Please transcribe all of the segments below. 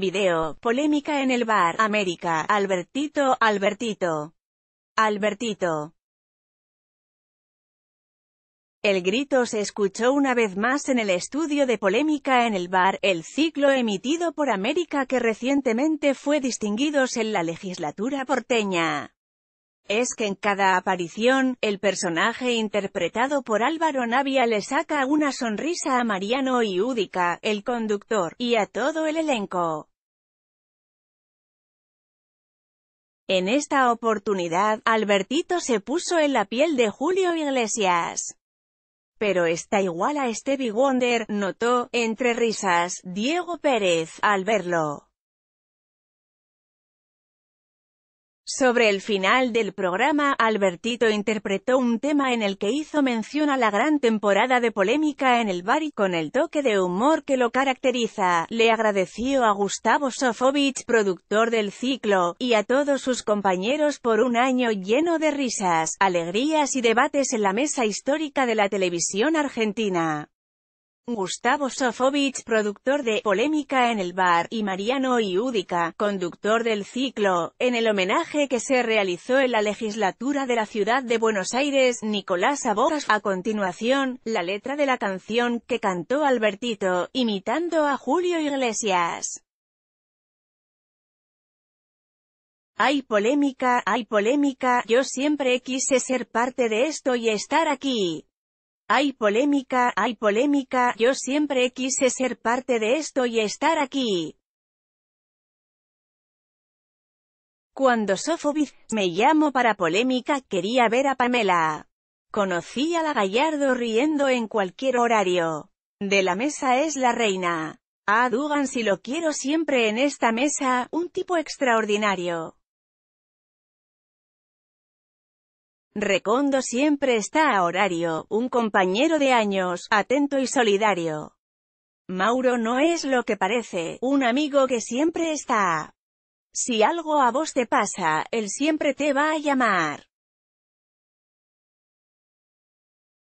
Video, polémica en el bar, América, Albertito, Albertito. Albertito. El grito se escuchó una vez más en el estudio de polémica en el bar, el ciclo emitido por América que recientemente fue distinguidos en la legislatura porteña. Es que en cada aparición, el personaje interpretado por Álvaro Navia le saca una sonrisa a Mariano y Údica, el conductor, y a todo el elenco. En esta oportunidad, Albertito se puso en la piel de Julio Iglesias. Pero está igual a Stevie Wonder, notó, entre risas, Diego Pérez, al verlo. Sobre el final del programa, Albertito interpretó un tema en el que hizo mención a la gran temporada de polémica en el bar y con el toque de humor que lo caracteriza. Le agradeció a Gustavo Sofovich, productor del ciclo, y a todos sus compañeros por un año lleno de risas, alegrías y debates en la mesa histórica de la televisión argentina. Gustavo Sofovich, productor de Polémica en el Bar, y Mariano Iúdica, conductor del ciclo, en el homenaje que se realizó en la legislatura de la ciudad de Buenos Aires, Nicolás Abogas. A continuación, la letra de la canción que cantó Albertito, imitando a Julio Iglesias. Hay polémica, hay polémica, yo siempre quise ser parte de esto y estar aquí. Hay polémica, hay polémica, yo siempre quise ser parte de esto y estar aquí. Cuando Sofobiz me llamó para polémica quería ver a Pamela. Conocí a la Gallardo riendo en cualquier horario. De la mesa es la reina. A ah, Dugan si lo quiero siempre en esta mesa, un tipo extraordinario. Recondo siempre está a horario, un compañero de años, atento y solidario. Mauro no es lo que parece, un amigo que siempre está. Si algo a vos te pasa, él siempre te va a llamar.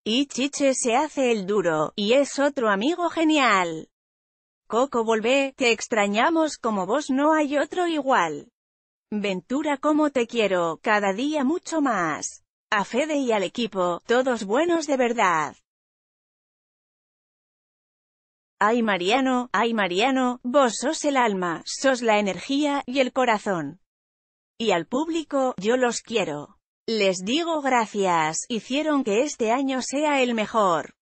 Y Chiche se hace el duro, y es otro amigo genial. Coco volvé, te extrañamos como vos no hay otro igual. Ventura como te quiero, cada día mucho más. A Fede y al equipo, todos buenos de verdad. Ay Mariano, ay Mariano, vos sos el alma, sos la energía y el corazón. Y al público, yo los quiero. Les digo gracias, hicieron que este año sea el mejor.